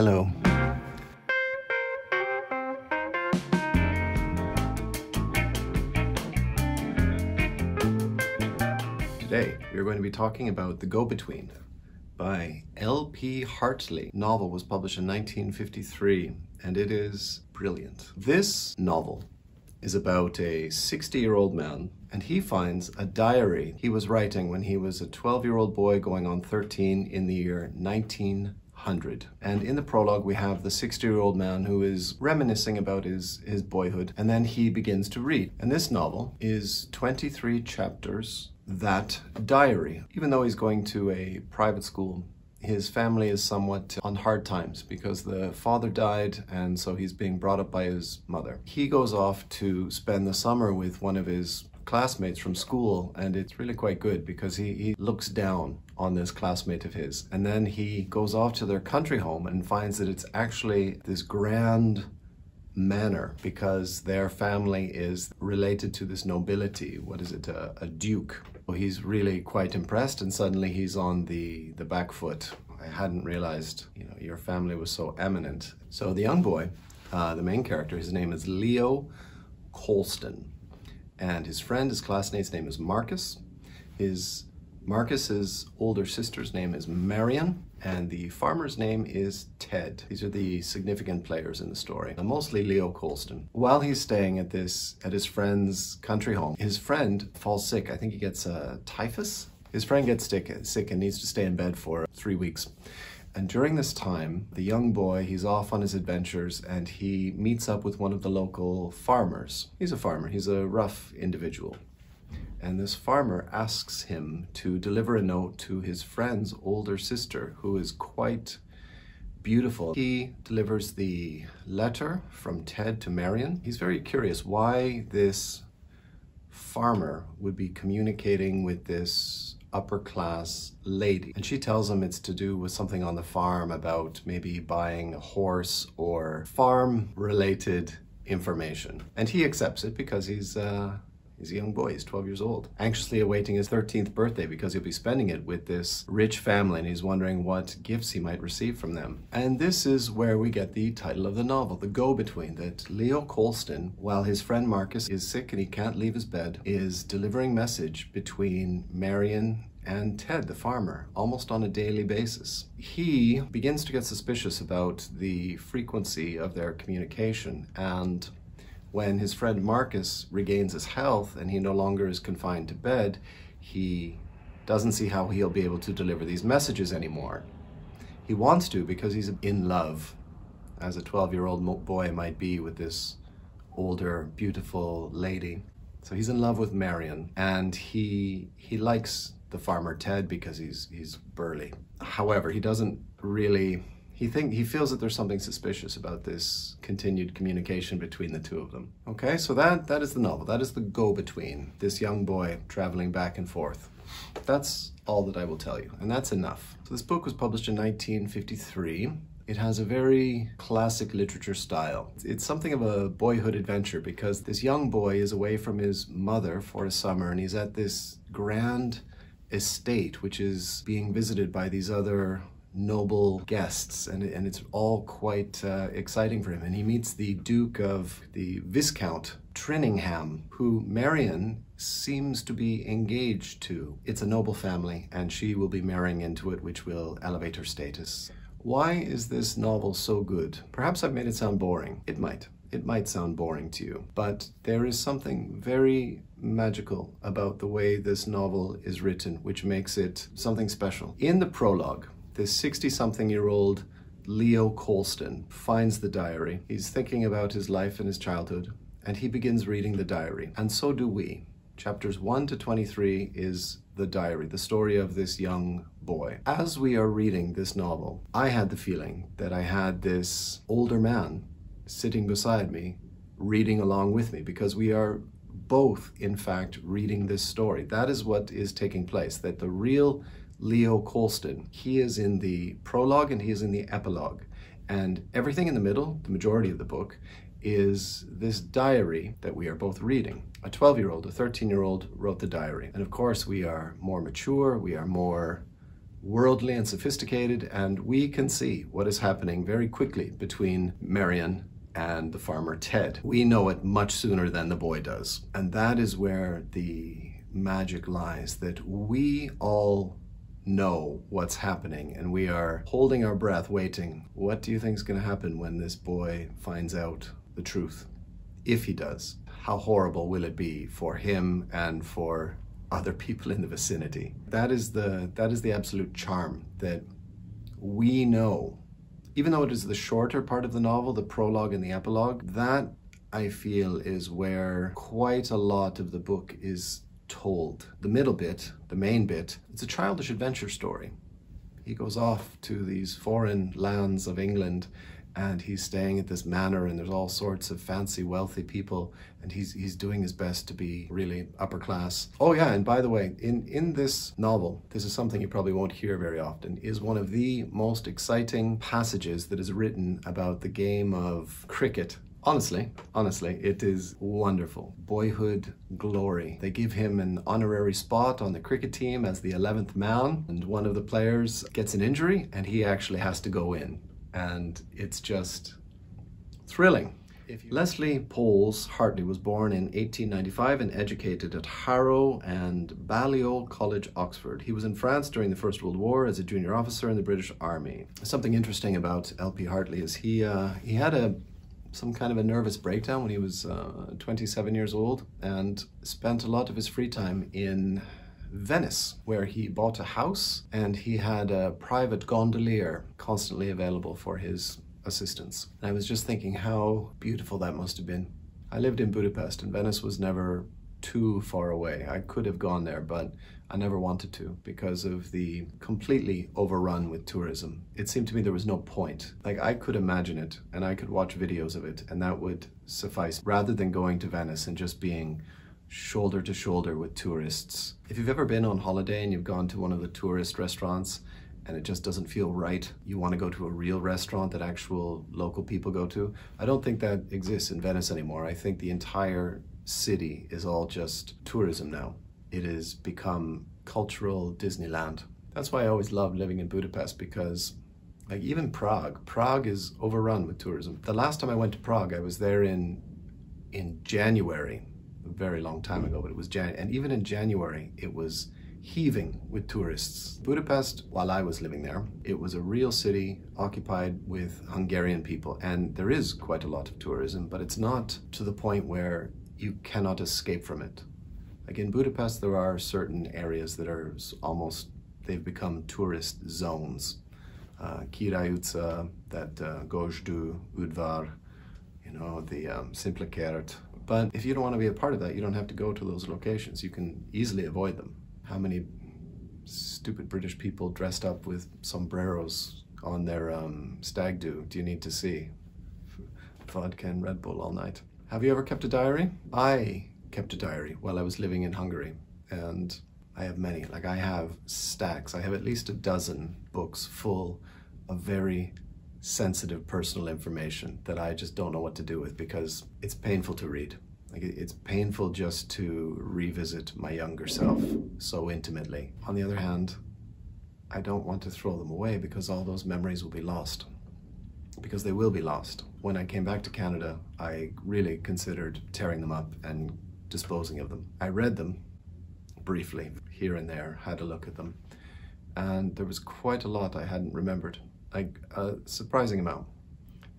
Hello. Today, we're going to be talking about The Go-Between by L.P. Hartley. The novel was published in 1953, and it is brilliant. This novel is about a 60-year-old man, and he finds a diary he was writing when he was a 12-year-old boy going on 13 in the year 19 100. And in the prologue, we have the 60-year-old man who is reminiscing about his, his boyhood, and then he begins to read. And this novel is 23 chapters that diary. Even though he's going to a private school, his family is somewhat on hard times because the father died and so he's being brought up by his mother. He goes off to spend the summer with one of his classmates from school, and it's really quite good because he, he looks down on this classmate of his. And then he goes off to their country home and finds that it's actually this grand manor because their family is related to this nobility. What is it? A, a duke. Well, he's really quite impressed, and suddenly he's on the, the back foot. I hadn't realized, you know, your family was so eminent. So the young boy, uh, the main character, his name is Leo Colston and his friend, his classmate's name is Marcus. His Marcus's older sister's name is Marion, and the farmer's name is Ted. These are the significant players in the story, mostly Leo Colston. While he's staying at this at his friend's country home, his friend falls sick. I think he gets a typhus. His friend gets sick, sick and needs to stay in bed for three weeks. And during this time, the young boy, he's off on his adventures and he meets up with one of the local farmers. He's a farmer, he's a rough individual. And this farmer asks him to deliver a note to his friend's older sister, who is quite beautiful. He delivers the letter from Ted to Marion. He's very curious why this farmer would be communicating with this upper class lady. And she tells him it's to do with something on the farm about maybe buying a horse or farm related information. And he accepts it because he's uh, He's a young boy, he's 12 years old, anxiously awaiting his 13th birthday because he'll be spending it with this rich family and he's wondering what gifts he might receive from them. And this is where we get the title of the novel, The Go-Between, that Leo Colston, while his friend Marcus is sick and he can't leave his bed, is delivering message between Marion and Ted, the farmer, almost on a daily basis. He begins to get suspicious about the frequency of their communication and when his friend Marcus regains his health and he no longer is confined to bed, he doesn't see how he'll be able to deliver these messages anymore. He wants to because he's in love, as a 12 year old boy might be with this older, beautiful lady. So he's in love with Marion and he, he likes the farmer Ted because he's, he's burly. However, he doesn't really he think he feels that there's something suspicious about this continued communication between the two of them. Okay, so that that is the novel. That is the go-between. This young boy traveling back and forth. That's all that I will tell you, and that's enough. So this book was published in 1953. It has a very classic literature style. It's something of a boyhood adventure because this young boy is away from his mother for a summer and he's at this grand estate which is being visited by these other noble guests, and, and it's all quite uh, exciting for him. And he meets the Duke of the Viscount Trinningham, who Marion seems to be engaged to. It's a noble family, and she will be marrying into it, which will elevate her status. Why is this novel so good? Perhaps I've made it sound boring. It might. It might sound boring to you, but there is something very magical about the way this novel is written, which makes it something special. In the prologue, this 60 something year old Leo Colston finds the diary. He's thinking about his life and his childhood, and he begins reading the diary. And so do we. Chapters 1 to 23 is the diary, the story of this young boy. As we are reading this novel, I had the feeling that I had this older man sitting beside me, reading along with me, because we are both, in fact, reading this story. That is what is taking place, that the real Leo Colston. He is in the prologue and he is in the epilogue. And everything in the middle, the majority of the book, is this diary that we are both reading. A 12 year old, a 13 year old wrote the diary. And of course, we are more mature, we are more worldly and sophisticated, and we can see what is happening very quickly between Marion and the farmer Ted. We know it much sooner than the boy does. And that is where the magic lies that we all know what's happening and we are holding our breath waiting. What do you think is going to happen when this boy finds out the truth? If he does, how horrible will it be for him and for other people in the vicinity? That is the that is the absolute charm that we know. Even though it is the shorter part of the novel, the prologue and the epilogue, that I feel is where quite a lot of the book is told. The middle bit, the main bit, it's a childish adventure story. He goes off to these foreign lands of England and he's staying at this manor and there's all sorts of fancy wealthy people and he's he's doing his best to be really upper class. Oh yeah, and by the way, in in this novel, this is something you probably won't hear very often, is one of the most exciting passages that is written about the game of cricket Honestly, honestly, it is wonderful. Boyhood glory. They give him an honorary spot on the cricket team as the 11th man, and one of the players gets an injury and he actually has to go in. And it's just thrilling. Leslie Poles Hartley was born in 1895 and educated at Harrow and Balliol College, Oxford. He was in France during the First World War as a junior officer in the British Army. Something interesting about L.P. Hartley is he uh, he had a some kind of a nervous breakdown when he was uh, 27 years old and spent a lot of his free time in Venice, where he bought a house and he had a private gondolier constantly available for his assistance. And I was just thinking how beautiful that must have been. I lived in Budapest and Venice was never too far away. I could have gone there, but I never wanted to because of the completely overrun with tourism. It seemed to me there was no point. Like I could imagine it and I could watch videos of it and that would suffice rather than going to Venice and just being shoulder to shoulder with tourists. If you've ever been on holiday and you've gone to one of the tourist restaurants and it just doesn't feel right, you want to go to a real restaurant that actual local people go to. I don't think that exists in Venice anymore. I think the entire city is all just tourism now it has become cultural Disneyland. That's why I always loved living in Budapest because like even Prague, Prague is overrun with tourism. The last time I went to Prague, I was there in in January, a very long time ago, but it was Jan and even in January it was heaving with tourists. Budapest, while I was living there, it was a real city occupied with Hungarian people and there is quite a lot of tourism, but it's not to the point where you cannot escape from it. Again, in Budapest, there are certain areas that are almost, they've become tourist zones. Uh, that uh, Gojdu, Udvar, you know, the um, Simplikert. But if you don't want to be a part of that, you don't have to go to those locations. You can easily avoid them. How many stupid British people dressed up with sombreros on their um, stag do do you need to see? Vodka and Red Bull all night. Have you ever kept a diary? I kept a diary while I was living in Hungary. And I have many, like I have stacks. I have at least a dozen books full of very sensitive personal information that I just don't know what to do with because it's painful to read. Like it's painful just to revisit my younger self so intimately. On the other hand, I don't want to throw them away because all those memories will be lost. Because they will be lost. When I came back to Canada, I really considered tearing them up and disposing of them. I read them briefly here and there, had a look at them, and there was quite a lot I hadn't remembered, like a surprising amount,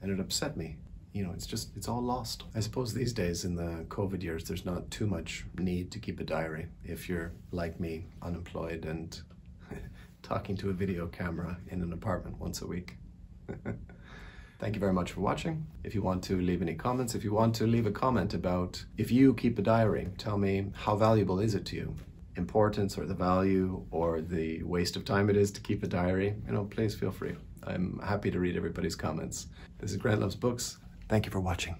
and it upset me. You know, it's just, it's all lost. I suppose these days in the COVID years, there's not too much need to keep a diary if you're like me, unemployed and talking to a video camera in an apartment once a week. Thank you very much for watching. If you want to leave any comments, if you want to leave a comment about if you keep a diary, tell me how valuable is it to you? Importance or the value or the waste of time it is to keep a diary, you know, please feel free. I'm happy to read everybody's comments. This is Grant Loves Books. Thank you for watching.